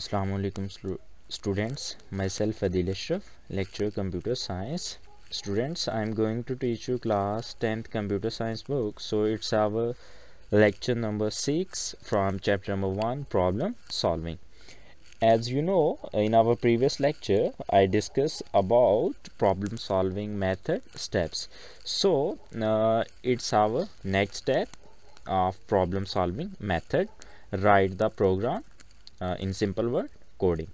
Assalamu alaikum students myself Adil Ashraf lecture computer science students I'm going to teach you class 10th computer science book so it's our lecture number 6 from chapter number 1 problem solving as you know in our previous lecture I discussed about problem solving method steps so uh, it's our next step of problem solving method write the program in simple word coding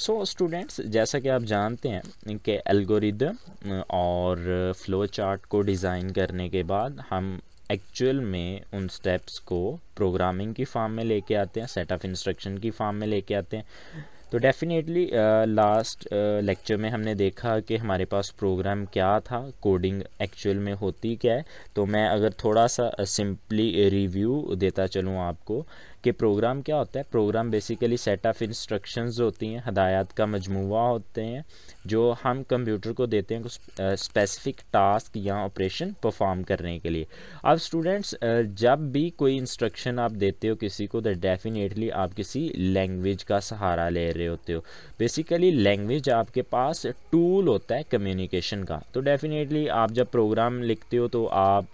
so students जैसा कि आप जानते हैं कि algorithm uh, और flow uh, chart को design करने के बाद हम एक्चुअल में उन स्टेप्स को प्रोग्रामिंग की फॉर्म में लेके आते हैं सेट ऑफ इंस्ट्रक्शन की फॉर्म में लेके आते हैं तो डेफिनेटली लास्ट लेक्चर में हमने देखा कि हमारे पास प्रोग्राम क्या था कोडिंग एक्चुअल में होती क्या है तो मैं अगर थोड़ा सा सिंपली uh, रिव्यू देता चलूँ आपको कि प्रोग्राम क्या होता है program basically set of instructions होती हैं हदायत का मजमुआ होते हैं जो हम कंप्यूटर को देते हैं कुछ स्पेसिफिक टास्क या ऑपरेशन परफॉर्म करने के लिए अब स्टूडेंट्स जब भी कोई इंस्ट्रक्शन आप देते हो किसी को तो डेफिनेटली आप किसी लैंग्वेज का सहारा ले रहे होते हो बेसिकली लैंग्वेज आपके पास टूल होता है कम्युनिकेशन का तो डेफिनेटली आप जब प्रोग्राम लिखते हो तो आप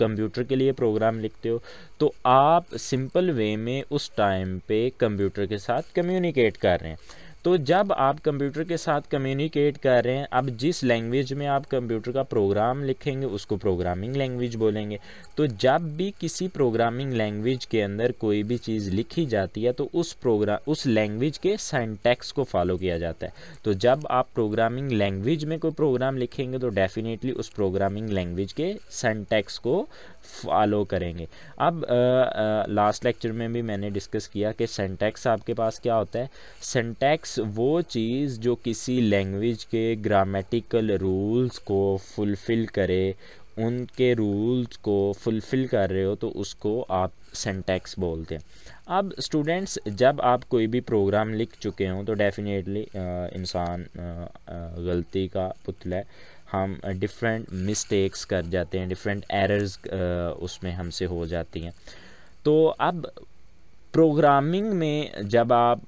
कंप्यूटर के लिए प्रोग्राम लिखते हो तो आप सिंपल वे में उस टाइम पे कंप्यूटर के साथ कम्युनिकेट कर रहे हैं तो जब आप कंप्यूटर के साथ कम्युनिकेट कर रहे हैं अब जिस लैंग्वेज में आप कंप्यूटर का प्रोग्राम लिखेंगे उसको प्रोग्रामिंग लैंग्वेज बोलेंगे तो जब भी किसी प्रोग्रामिंग लैंग्वेज के अंदर कोई भी चीज़ लिखी जाती है तो उस प्रोग्राम उस लैंग्वेज के सेंटेक्स को फॉलो किया जाता है तो जब आप प्रोग्रामिंग लैंग्वेज में कोई प्रोग्राम लिखेंगे तो डेफिनेटली उस प्रोग्रामिंग लैंग्वेज के सेंटेक्स को फॉलो करेंगे अब लास्ट लेक्चर में भी मैंने डिस्कस किया कि सेंटेक्स आपके पास क्या होता है सेंटेक्स सिक्स वो चीज़ जो किसी लैंग्वेज के ग्रामेटिकल रूल्स को फुलफ़िल करे उनके रूल्स को फुलफ़िल कर रहे हो तो उसको आप सेंटेक्स बोलते हैं अब स्टूडेंट्स जब आप कोई भी प्रोग्राम लिख चुके हों तो डेफिनेटली इंसान गलती का पुतला है हम डिफरेंट मिस्टेक्स कर जाते हैं डिफरेंट एरर्स उसमें हमसे हो जाती हैं तो अब प्रोग्रामिंग में जब आप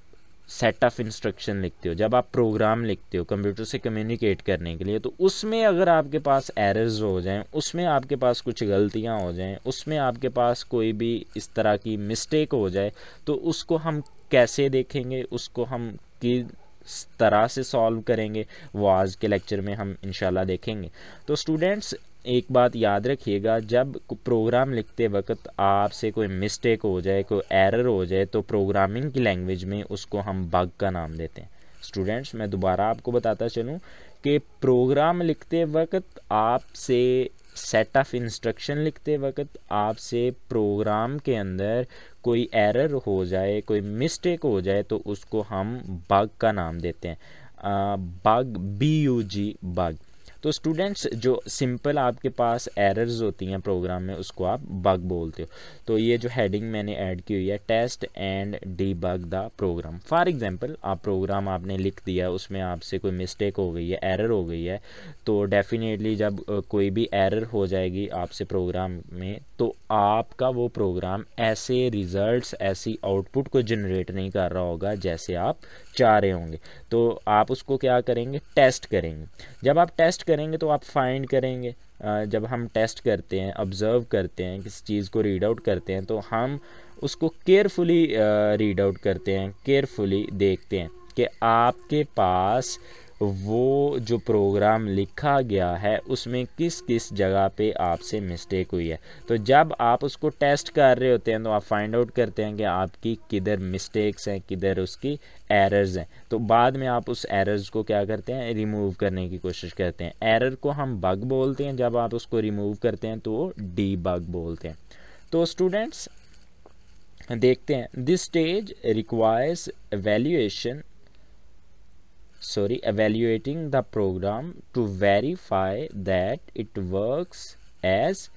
सेट ऑफ इंस्ट्रक्शन लिखते हो जब आप प्रोग्राम लिखते हो कंप्यूटर से कम्युनिकेट करने के लिए तो उसमें अगर आपके पास एरर्स हो जाएं उसमें आपके पास कुछ गलतियां हो जाएं उसमें आपके पास कोई भी इस तरह की मिस्टेक हो जाए तो उसको हम कैसे देखेंगे उसको हम किस तरह से सॉल्व करेंगे वो आज के लेक्चर में हम इंशाल्लाह देखेंगे तो स्टूडेंट्स एक बात याद रखिएगा जब प्रोग्राम लिखते वक्त आपसे कोई मिस्टेक हो जाए कोई एरर हो जाए तो प्रोग्रामिंग की लैंग्वेज में उसको हम बग का नाम देते हैं स्टूडेंट्स मैं दोबारा आपको बताता चलूँ कि प्रोग्राम लिखते वक्त आपसे सेट ऑफ इंस्ट्रक्शन लिखते वक्त आपसे प्रोग्राम के अंदर कोई एरर हो जाए कोई मिस्टेक हो जाए तो उसको हम बग का नाम देते हैं bug B U G bug तो स्टूडेंट्स जो सिंपल आपके पास एरर्स होती हैं प्रोग्राम में उसको आप बग बोलते हो तो ये जो हेडिंग मैंने ऐड की हुई है test and debug the program for example आप प्रोग्राम आपने लिख दिया उसमें आपसे कोई मिस्टेक हो गई है एरर हो गई है तो डेफिनेटली जब कोई भी एरर हो जाएगी आपसे प्रोग्राम में तो आपका वो प्रोग्राम ऐसे रिजल्ट ऐसी आउटपुट को जनरेट नहीं कर रहा होगा जैसे आप चाह रहे होंगे तो आप उसको क्या करेंगे टेस्ट करेंगे जब आप टेस्ट करेंगे तो आप फाइंड करेंगे जब हम टेस्ट करते हैं ऑब्ज़र्व करते हैं किसी चीज़ को रीड आउट करते हैं तो हम उसको केयरफुली रीड आउट करते हैं केयरफुली देखते हैं कि आपके पास वो जो प्रोग्राम लिखा गया है उसमें किस किस जगह पे आपसे मिस्टेक हुई है तो जब आप उसको टेस्ट कर रहे होते हैं तो आप फाइंड आउट करते हैं कि आपकी किधर मिस्टेक्स हैं किधर उसकी एरर्स हैं तो बाद में आप उस एरर्स को क्या करते हैं रिमूव करने की कोशिश करते हैं एरर को हम बग बोलते हैं जब आप उसको रिमूव करते हैं तो डी बग बोलते हैं तो स्टूडेंट्स देखते हैं this stage requires valuation sorry evaluating the program to verify that it works as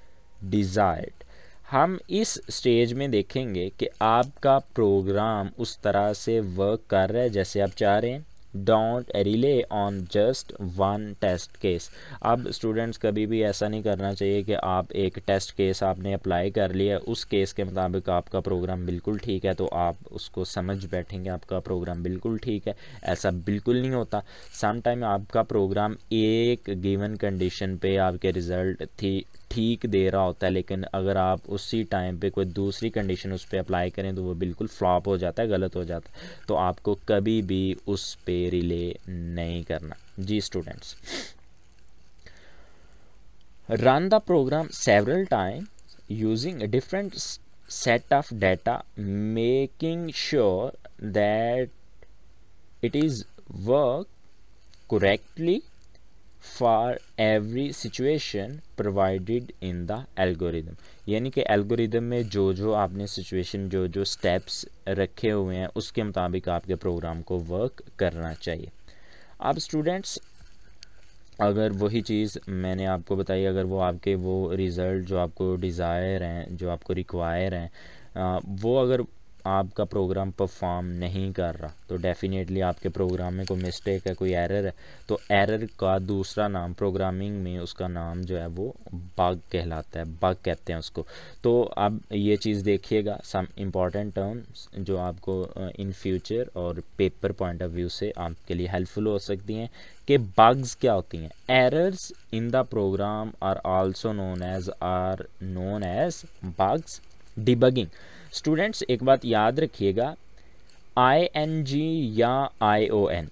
desired हम इस स्टेज में देखेंगे कि आपका प्रोग्राम उस तरह से वर्क कर रहा है जैसे आप चाह रहे हैं don't rely on just one test case अब स्टूडेंट्स कभी भी ऐसा नहीं करना चाहिए कि आप एक टेस्ट केस आपने अप्लाई कर लिया उस केस के मुताबिक आपका प्रोग्राम बिल्कुल ठीक है तो आप उसको समझ बैठेंगे आपका प्रोग्राम बिल्कुल ठीक है ऐसा बिल्कुल नहीं होता समटाइम आपका प्रोग्राम एक गिवन कंडीशन पे आपके रिज़ल्ट थी ठीक दे रहा होता है लेकिन अगर आप उसी टाइम पे कोई दूसरी कंडीशन उस पर अप्लाई करें तो वो बिल्कुल फ्लॉप हो जाता है गलत हो जाता है तो आपको कभी भी उस पर रिले नहीं करना जी students run the program several time using different set of data making sure that it is work correctly for every situation provided in the algorithm यानी कि एल्गोरिदम में जो जो आपने सिचुएशन जो जो स्टेप्स रखे हुए हैं उसके मुताबिक आपके प्रोग्राम को वर्क करना चाहिए आप स्टूडेंट्स अगर वही चीज़ मैंने आपको बताई अगर वो आपके वो रिज़ल्ट जो आपको डिज़ायर हैं जो आपको रिक्वायर हैं वो अगर आपका प्रोग्राम परफॉर्म नहीं कर रहा तो डेफिनेटली आपके प्रोग्राम में कोई मिस्टेक है कोई एरर है तो एरर का दूसरा नाम प्रोग्रामिंग में उसका नाम जो है वो बग कहलाता है बग कहते हैं उसको तो अब ये चीज़ देखिएगा सम इम्पॉर्टेंट टर्म्स जो आपको इन फ्यूचर और पेपर पॉइंट ऑफ व्यू से आपके लिए हेल्पफुल हो सकती हैं कि बग्स क्या होती हैं errors in the program are also known as are known as bugs debugging students एक बात याद रखिएगा आई एन जी या आई ओ एन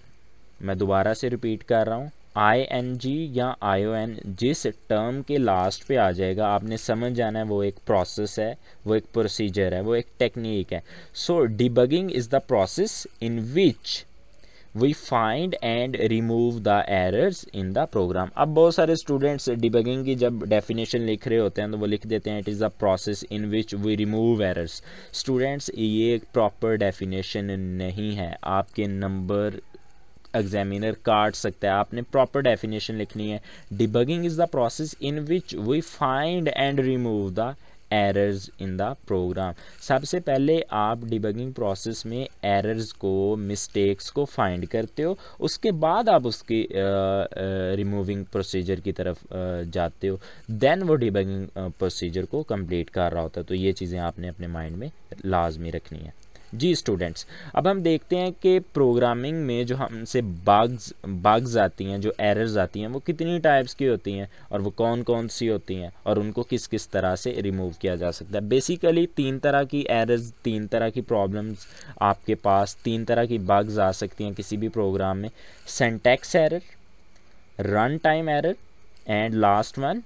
मैं दोबारा से रिपीट कर रहा हूँ आई एन जी या आई ओ एन जिस टर्म के लास्ट पे आ जाएगा आपने समझ जाना है वो एक प्रोसेस है वो एक प्रोसीजर है वो एक टेक्निक है so debugging is the process in which we find and remove the errors in the program अब बहुत सारे स्टूडेंट्स डिबगिंग की जब डेफिनेशन लिख रहे होते हैं तो वो लिख देते हैं it is the process in which we remove errors students ये एक प्रॉपर डेफिनेशन नहीं है आपके नंबर एग्जामिनर काट सकता है आपने प्रॉपर डेफिनेशन लिखनी है debugging is the process in which we find and remove the errors in the program सबसे पहले आप डिबगिंग प्रोसेस में एरर्स को मिस्टेक्स को फाइंड करते हो उसके बाद आप उसकी रिमूविंग प्रोसीजर की तरफ जाते हो देन वो डिबगिंग प्रोसीजर को कंप्लीट कर रहा होता है तो ये चीज़ें आपने अपने माइंड में लाजमी रखनी है जी स्टूडेंट्स अब हम देखते हैं कि प्रोग्रामिंग में जो हमसे बाग्स बाग्स आती हैं जो एरर्स आती हैं वो कितनी टाइप्स की होती हैं और वो कौन कौन सी होती हैं और उनको किस किस तरह से रिमूव किया जा सकता है बेसिकली तीन तरह की एरर्स तीन तरह की प्रॉब्लम्स आपके पास तीन तरह की बाग्स आ सकती हैं किसी भी प्रोग्राम में syntax error run time error and last one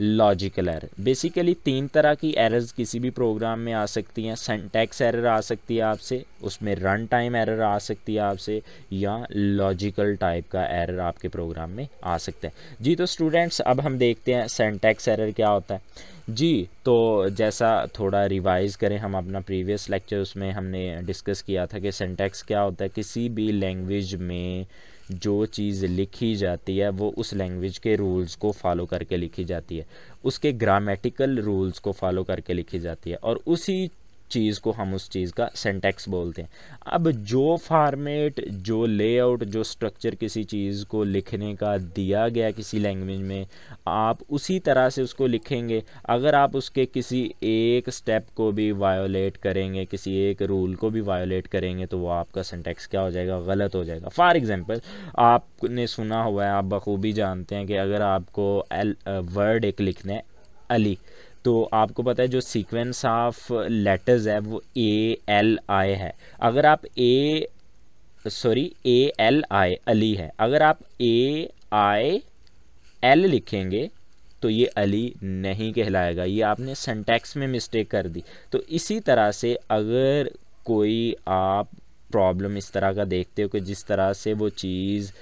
logical error basically तीन तरह की एरर्स किसी भी प्रोग्राम में आ सकती हैं सेंटेक्स एरर आ सकती है आपसे उसमें रन टाइम एरर आ सकती है आपसे या लॉजिकल टाइप का एरर आपके प्रोग्राम में आ सकता है जी तो स्टूडेंट्स अब हम देखते हैं सेंटेक्स एरर क्या होता है जी तो जैसा थोड़ा रिवाइज़ करें हम अपना प्रीवियस लेक्चर उसमें हमने डिस्कस किया था कि सेंटेक्स क्या होता है किसी भी लैंग्वेज में जो चीज़ लिखी जाती है वो उस लैंग्वेज के रूल्स को फॉलो करके लिखी जाती है उसके ग्रामेटिकल रूल्स को फॉलो करके लिखी जाती है और उसी चीज़ को हम उस चीज़ का सेंटेक्स बोलते हैं अब जो फार्मेट जो लेआउट जो स्ट्रक्चर किसी चीज़ को लिखने का दिया गया किसी लैंग्वेज में आप उसी तरह से उसको लिखेंगे अगर आप उसके किसी एक स्टेप को भी वायोलेट करेंगे किसी एक रूल को भी वायोलेट करेंगे तो वो आपका सेंटेक्स क्या हो जाएगा गलत हो जाएगा फॉर एग्ज़ाम्पल आपने सुना हुआ है आप बखूबी जानते हैं कि अगर आपको वर्ड uh, एक लिखना है अली तो आपको पता है जो सीक्वेंस ऑफ लेटर्स है वो ए एल आई है अगर आप A sorry A L I Ali है अगर आप ए आई एल लिखेंगे तो ये अली नहीं कहलाएगा ये आपने सेंटेक्स में मिस्टेक कर दी तो इसी तरह से अगर कोई आप प्रॉब्लम इस तरह का देखते हो कि जिस तरह से वो चीज़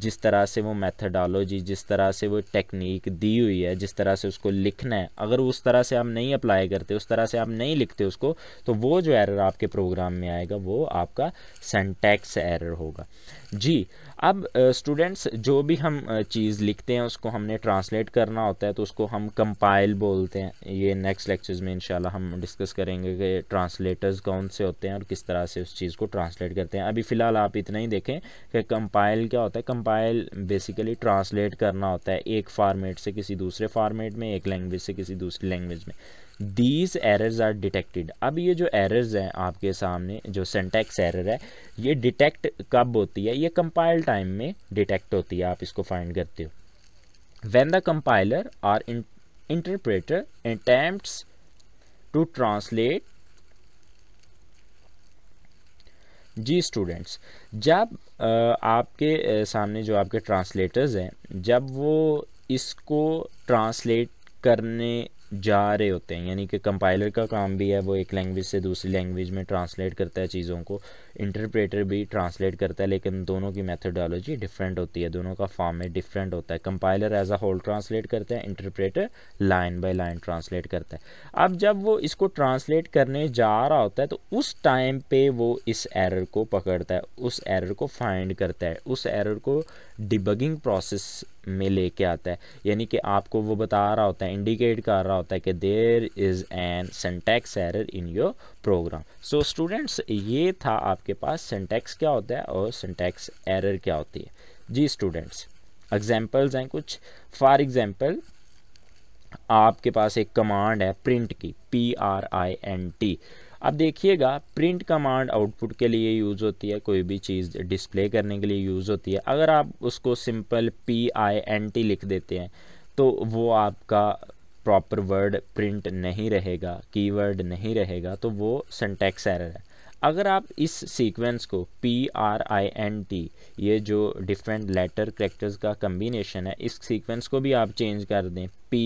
जिस तरह से वो मैथडोलॉजी जिस तरह से वो टेक्निक दी हुई है जिस तरह से उसको लिखना है अगर उस तरह से आप नहीं अप्लाई करते उस तरह से आप नहीं लिखते उसको तो वो जो एरर आपके प्रोग्राम में आएगा वो आपका सेंटेक्स एरर होगा जी अब स्टूडेंट्स जो भी हम चीज़ लिखते हैं उसको हमने ट्रांसलेट करना होता है तो उसको हम कंपाइल बोलते हैं ये नेक्स्ट लेक्चर्स में इंशाल्लाह हम डिस्कस करेंगे कि ट्रांसलेटर्स कौन से होते हैं और किस तरह से उस चीज़ को ट्रांसलेट करते हैं अभी फ़िलहाल आप इतना ही देखें कि कंपाइल क्या होता है कंपाइल बेसिकली ट्रांसलेट करना होता है एक फार्मेट से किसी दूसरे फार्मेट में एक लैंग्वेज से किसी दूसरी लैंग्वेज में दीज एरर्स आर डिटेक्टेड अब ये जो एरर्स हैं आपके सामने जो सेंटेक्स एरर है ये डिटेक्ट कब होती है ये कंपाइल टाइम में डिटेक्ट होती है आप इसको फाइंड करते हो when the compiler or interpreter attempts to translate जी स्टूडेंट्स जब आपके सामने जो आपके ट्रांसलेटर्स हैं जब वो इसको ट्रांसलेट करने जा रहे होते हैं यानी कि कंपाइलर का काम भी है वो एक लैंग्वेज से दूसरी लैंग्वेज में ट्रांसलेट करता है चीज़ों को इंटरप्रेटर भी ट्रांसलेट करता है लेकिन दोनों की मैथडोलॉजी डिफरेंट होती है दोनों का फॉर्मेट डिफरेंट होता है compiler as a whole translate करता है interpreter line by line translate करता है अब जब वो इसको ट्रांसलेट करने जा रहा होता है तो उस टाइम पे वो इस एरर को पकड़ता है उस एरर को फाइंड करता है उस एरर को डिबगिंग प्रोसेस में लेके आता है यानी कि आपको वो बता रहा होता है इंडिकेट कर रहा होता है कि there is an syntax error in your program so students ये था आपके पास सिंटैक्स क्या होता है और सिंटैक्स एरर क्या होती है जी स्टूडेंट्स एग्जाम्पल्स हैं कुछ फॉर एग्जाम्पल आपके पास एक कमांड है प्रिंट की P R I N T अब देखिएगा प्रिंट कमांड आउटपुट के लिए यूज़ होती है कोई भी चीज़ डिस्प्ले करने के लिए यूज़ होती है अगर आप उसको simple P I N T लिख देते हैं तो वो आपका प्रॉपर वर्ड प्रिंट नहीं रहेगा कीवर्ड नहीं रहेगा तो वो सेंटेक्स एरर है अगर आप इस सीक्वेंस को P R I N T ये जो डिफरेंट लेटर करेक्टर्स का कम्बिनेशन है इस सीक्वेंस को भी आप चेंज कर दें पी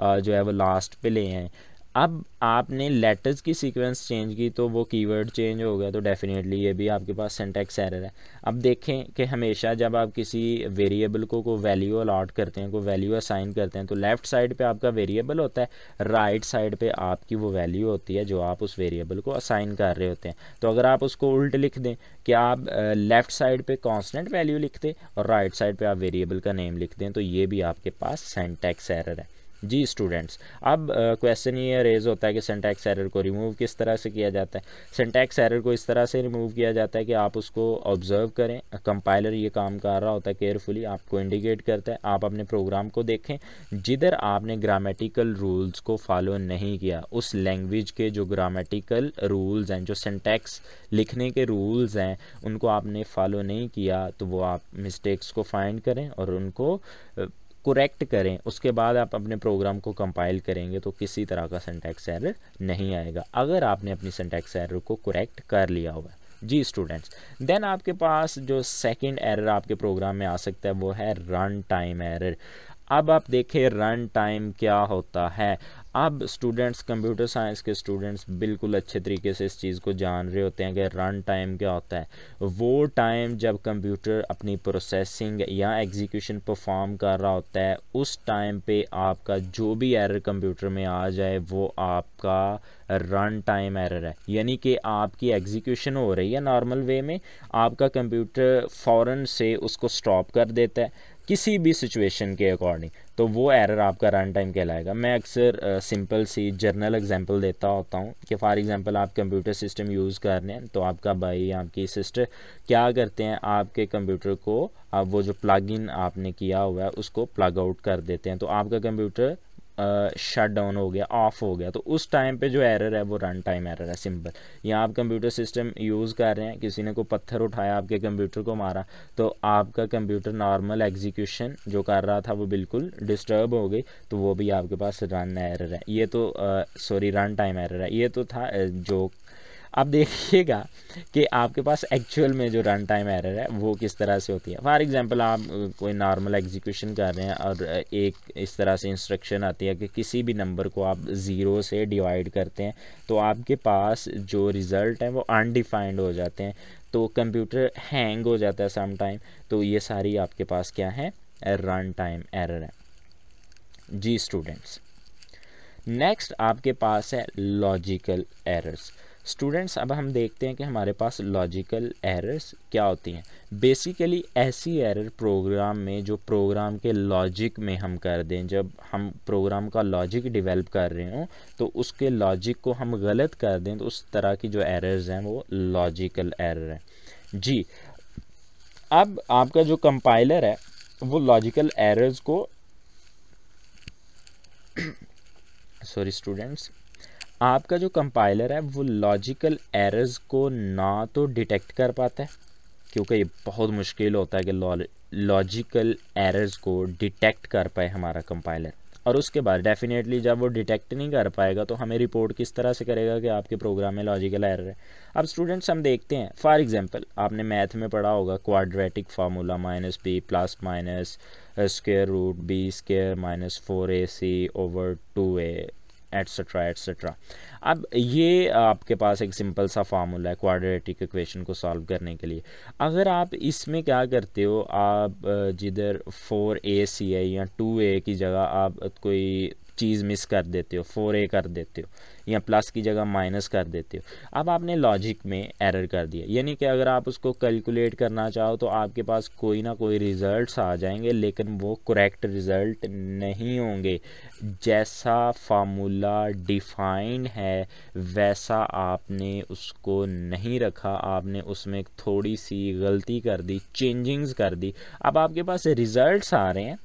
जो है वो लास्ट पे ले आएँ अब आपने लेटर्स की सीक्वेंस चेंज की तो वो कीवर्ड चेंज हो गया तो डेफिनेटली ये भी आपके पास सेंटेक्स एरर है अब देखें कि हमेशा जब आप किसी वेरिएबल को को वैल्यू अलॉट करते हैं को वैल्यू असाइन करते हैं तो लेफ़्ट साइड पे आपका वेरिएबल होता है राइट right साइड पे आपकी वो वैल्यू होती है जो आप उस वेरिएबल को असाइन कर रहे होते हैं तो अगर आप उसको उल्ट लिख दें कि आप लेफ़्ट साइड पर कॉन्सटेंट वैल्यू लिख दें और राइट साइड पर आप वेरिएबल का नेम लिख दें तो ये भी आपके पास सेंटेक्स एरर है जी स्टूडेंट्स अब क्वेश्चन ये रेज होता है कि सेंटैक्स एरर को रिमूव किस तरह से किया जाता है सेंटैक्स एरर को इस तरह से रिमूव किया जाता है कि आप उसको ऑब्जर्व करें कंपाइलर ये काम कर रहा होता है केयरफुली आपको इंडिकेट करता है आप अपने प्रोग्राम को देखें जिधर आपने ग्रामेटिकल रूल्स को फॉलो नहीं किया उस लैंग्वेज के जो ग्रामेटिकल रूल्स हैं जो सेंटैक्स लिखने के रूल्स हैं उनको आपने फॉलो नहीं किया तो वो आप मिस्टेक्स को फाइंड करें और उनको करेक्ट करें उसके बाद आप अपने प्रोग्राम को कंपाइल करेंगे तो किसी तरह का सेंटेक्स एरर नहीं आएगा अगर आपने अपनी सेंटेक्स एरर को करेक्ट कर लिया हुआ जी स्टूडेंट्स देन आपके पास जो सेकंड एरर आपके प्रोग्राम में आ सकता है वो है रन टाइम एरर अब आप देखें रन टाइम क्या होता है अब स्टूडेंट्स कंप्यूटर साइंस के स्टूडेंट्स बिल्कुल अच्छे तरीके से इस चीज़ को जान रहे होते हैं कि रन टाइम क्या होता है वो टाइम जब कंप्यूटर अपनी प्रोसेसिंग या एग्जीक्यूशन परफॉर्म कर रहा होता है उस टाइम पे आपका जो भी एरर कंप्यूटर में आ जाए वो आपका रन टाइम एरर है यानी कि आपकी एग्जीक्यूशन हो रही है नॉर्मल वे में आपका कंप्यूटर फ़ौर से उसको स्टॉप कर देता है किसी भी सिचुएशन के अकॉर्डिंग तो वो एरर आपका रन टाइम कहलाएगा मैं अक्सर सिंपल सी जर्नल एग्जांपल देता होता हूँ कि फॉर एग्जांपल आप कंप्यूटर सिस्टम यूज़ कर रहे हैं तो आपका भाई आपकी सिस्टर क्या करते हैं आपके कंप्यूटर को आप वो जो प्लग इन आपने किया हुआ है उसको प्लग आउट कर देते हैं तो आपका कंप्यूटर शट डाउन हो गया ऑफ हो गया तो उस टाइम पे जो एरर है वो रन टाइम एरर है सिंपल यहाँ आप कंप्यूटर सिस्टम यूज़ कर रहे हैं किसी ने कोई पत्थर उठाया आपके कंप्यूटर को मारा तो आपका कंप्यूटर नॉर्मल एग्जीक्यूशन जो कर रहा था वो बिल्कुल डिस्टर्ब हो गई तो वो भी आपके पास रन एरर है ये तो सॉरी रन टाइम एरर है ये तो था जो आप देखिएगा कि आपके पास एक्चुअल में जो रन टाइम एरर है वो किस तरह से होती है फॉर एग्जांपल आप कोई नॉर्मल एग्जीक्यूशन कर रहे हैं और एक इस तरह से इंस्ट्रक्शन आती है कि किसी भी नंबर को आप ज़ीरो से डिवाइड करते हैं तो आपके पास जो रिज़ल्ट है वो अनडिफाइंड हो जाते हैं तो कंप्यूटर हैंग हो जाता है सम टाइम तो ये सारी आपके पास क्या है रन टाइम एरर है जी स्टूडेंट्स नेक्स्ट आपके पास है लॉजिकल एरर्स स्टूडेंट्स अब हम देखते हैं कि हमारे पास लॉजिकल एरर्स क्या होती हैं बेसिकली ऐसी एरर प्रोग्राम में जो प्रोग्राम के लॉजिक में हम कर दें जब हम प्रोग्राम का लॉजिक डेवलप कर रहे हों तो उसके लॉजिक को हम गलत कर दें तो उस तरह की जो एरर्स हैं वो लॉजिकल एरर हैं जी अब आपका जो कंपाइलर है वो लॉजिकल एरर्स को सॉरी स्टूडेंट्स आपका जो कंपाइलर है वो लॉजिकल एरर्स को ना तो डिटेक्ट कर पाता है क्योंकि ये बहुत मुश्किल होता है कि लॉजिकल एरर्स को डिटेक्ट कर पाए हमारा कंपाइलर और उसके बाद डेफिनेटली जब वो डिटेक्ट नहीं कर पाएगा तो हमें रिपोर्ट किस तरह से करेगा कि आपके प्रोग्राम में लॉजिकल एरर है अब स्टूडेंट्स हम देखते हैं फॉर एग्जांपल आपने मैथ में पढ़ा होगा quadratic formula minus B plus minus square root B square minus four A C over two A etcetera etcetera अब ये आपके पास एक सिंपल सा फार्मूला है क्वाड्रेटिक इक्वेशन को सॉल्व करने के लिए अगर आप इसमें क्या करते हो आप जिधर फोर ए सी है या टू ए की जगह आप कोई चीज़ मिस कर देते हो फोर ए कर देते हो या प्लस की जगह माइनस कर देते हो अब आपने लॉजिक में एरर कर दिया यानी कि अगर आप उसको कैलकुलेट करना चाहो तो आपके पास कोई ना कोई रिज़ल्ट आ जाएंगे लेकिन वो करेक्ट रिज़ल्ट नहीं होंगे जैसा फार्मूला डिफाइंड है वैसा आपने उसको नहीं रखा आपने उसमें थोड़ी सी गलती कर दी चेंजिंग्स कर दी अब आपके पास रिज़ल्ट आ रहे हैं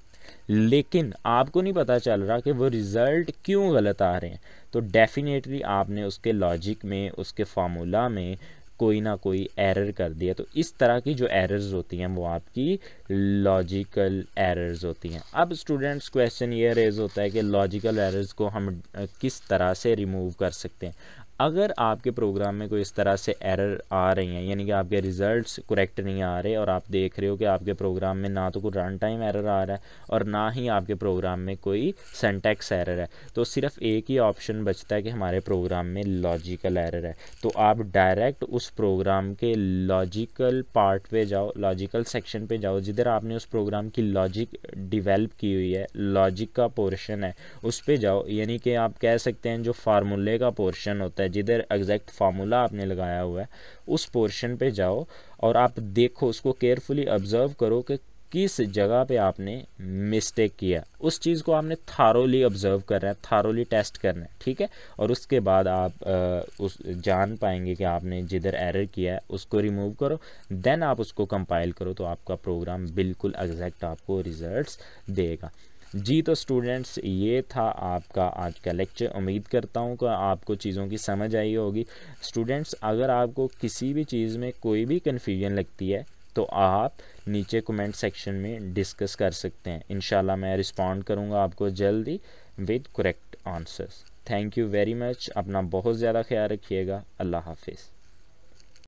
लेकिन आपको नहीं पता चल रहा कि वो रिज़ल्ट क्यों गलत आ रहे हैं तो डेफिनेटली आपने उसके लॉजिक में उसके फार्मूला में कोई ना कोई एरर कर दिया तो इस तरह की जो एरर्स होती हैं वो आपकी लॉजिकल एरर्स होती हैं अब स्टूडेंट्स क्वेश्चन ये रेज होता है कि लॉजिकल एरर्स को हम किस तरह से रिमूव कर सकते हैं अगर आपके प्रोग्राम में कोई इस तरह से एरर आ रही हैं यानी कि आपके रिज़ल्ट्स करेक्ट नहीं आ रहे और आप देख रहे हो कि आपके प्रोग्राम में ना तो कोई रन टाइम एरर आ रहा है और ना ही आपके प्रोग्राम में कोई सेंटेक्स एरर है तो सिर्फ एक ही ऑप्शन बचता है कि हमारे प्रोग्राम में लॉजिकल एरर है तो आप डायरेक्ट उस प्रोग्राम के लॉजिकल पार्ट पे जाओ लॉजिकल सेक्शन पे जाओ जिधर आपने उस प्रोग्राम की लॉजिक डिवेल्प की हुई है लॉजिक का पोर्शन है उस पर जाओ यानी कि आप कह सकते हैं जो फार्मूले का पोर्शन होता है जिधर एग्जैक्ट फार्मूला आपने लगाया हुआ है उस पोर्शन पे जाओ और आप देखो उसको केयरफुली ऑब्ज़र्व करो कि किस जगह पे आपने मिस्टेक किया उस चीज़ को आपने थारोली ऑब्ज़र्व करना है थारोली टेस्ट करना है ठीक है और उसके बाद आप आ, उस जान पाएंगे कि आपने जिधर एरर किया है उसको रिमूव करो देन आप उसको कंपाइल करो तो आपका प्रोग्राम बिल्कुल एग्जैक्ट आपको रिजल्ट्स देगा जी तो स्टूडेंट्स ये था आपका आज का लेक्चर उम्मीद करता हूँ कि आपको चीज़ों की समझ आई होगी स्टूडेंट्स अगर आपको किसी भी चीज़ में कोई भी कन्फ्यूजन लगती है तो आप नीचे कमेंट सेक्शन में डिस्कस कर सकते हैं इन मैं रिस्पॉन्ड करूँगा आपको जल्दी with correct answers thank you very much अपना बहुत ज़्यादा ख्याल रखिएगा अल्लाह हाफिज़